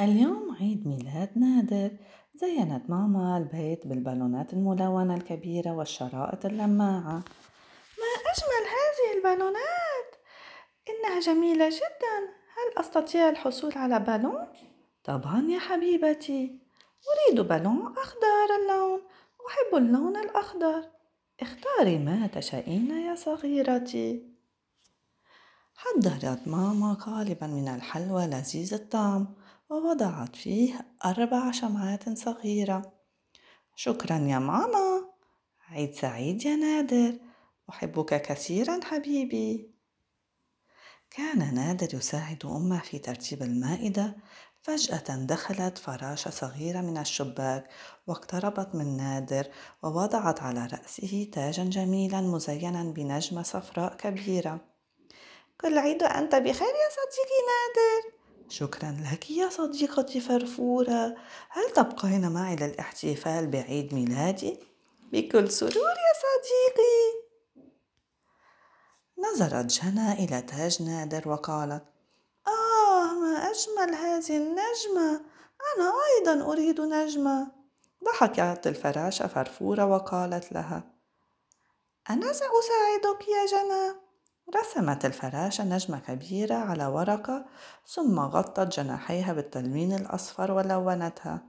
اليوم عيد ميلاد نادر زينت ماما البيت بالبالونات الملونة الكبيرة والشرائط اللماعة ما أجمل هذه البالونات إنها جميلة جدا هل أستطيع الحصول على بالون؟ طبعا يا حبيبتي أريد بالون أخضر اللون أحب اللون الأخضر اختاري ما تشائين يا صغيرتي حضرت ماما قالبا من الحلوى لذيذ الطعم ووضعت فيه أربع شمعات صغيرة شكرا يا ماما عيد سعيد يا نادر أحبك كثيرا حبيبي كان نادر يساعد أمه في ترتيب المائدة فجأة دخلت فراشة صغيرة من الشباك واقتربت من نادر ووضعت على رأسه تاجا جميلا مزينا بنجمة صفراء كبيرة كل عيد وأنت بخير يا صديقي نادر شكرا لك يا صديقتي فرفورة هل تبقين معي للاحتفال بعيد ميلادي؟ بكل سرور يا صديقي نظرت جنى إلى تاج نادر وقالت آه ما أجمل هذه النجمة أنا أيضا أريد نجمة ضحكت الفراشة فرفورة وقالت لها أنا سأساعدك يا جنى رسمت الفراشة نجمة كبيرة على ورقة ثم غطت جناحيها بالتلوين الأصفر ولونتها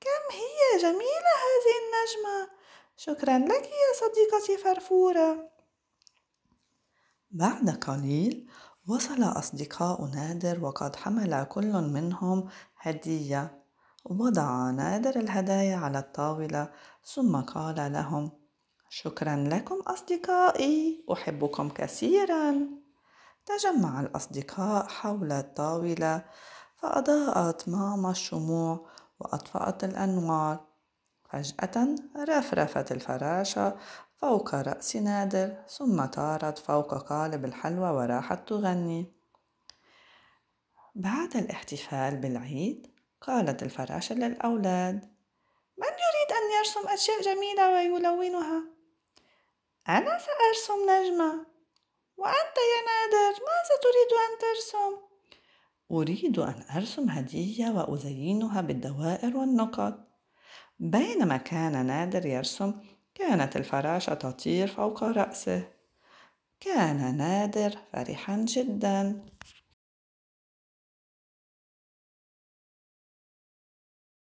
كم هي جميلة هذه النجمة شكرا لك يا صديقتي فرفورة بعد قليل وصل أصدقاء نادر وقد حمل كل منهم هدية وضع نادر الهدايا على الطاولة ثم قال لهم شكرا لكم أصدقائي أحبكم كثيرا تجمع الأصدقاء حول الطاولة فأضاءت ماما الشموع وأطفأت الأنوار فجأة رفرفت الفراشة فوق رأس نادر ثم طارت فوق قالب الحلوى وراحت تغني بعد الاحتفال بالعيد قالت الفراشة للأولاد من يريد أن يرسم أشياء جميلة ويلونها؟ أنا سأرسم نجمة وأنت يا نادر ماذا تريد أن ترسم؟ أريد أن أرسم هدية وأزينها بالدوائر والنقط بينما كان نادر يرسم كانت الفراشة تطير فوق رأسه كان نادر فرحا جدا